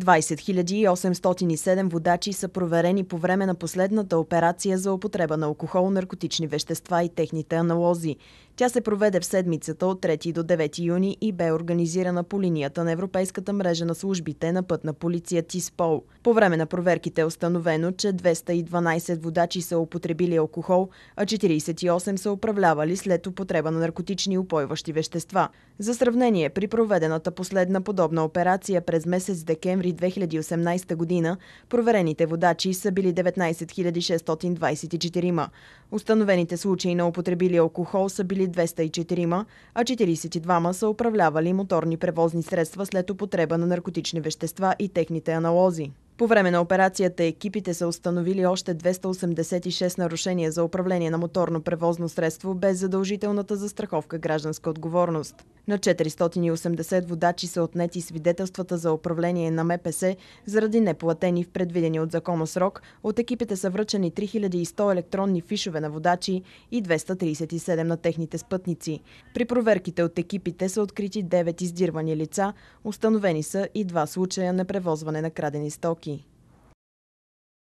20 807 водачи са проверени по време на последната операция за употреба на алкохол, наркотични вещества и техните аналози. Тя се проведе в седмицата от 3 до 9 юни и бе организирана по линията на Европейската мрежа на службите на път на полиция ТИСПОЛ. По време на проверките е установено, че 212 водачи са употребили алкохол, а 48 са управлявали след употреба на наркотични упойващи вещества. За сравнение, при проведената последна подобна операция през месец декември декември 2018 година проверените водачи са били 19 624. Установените случаи на употребили алкохол са били 204, а 42 са управлявали моторни превозни средства след употреба на наркотични вещества и техните аналози. По време на операцията екипите са установили още 286 нарушения за управление на моторно превозно средство без задължителната застраховка гражданска отговорност. На 480 водачи са отнети свидетелствата за управление на МПС заради неплатени в предвидени от закона срок. От екипите са връчени 3100 електронни фишове на водачи и 237 на техните спътници. При проверките от екипите са открити 9 издирвани лица, установени са и два случая на превозване на крадени стоки.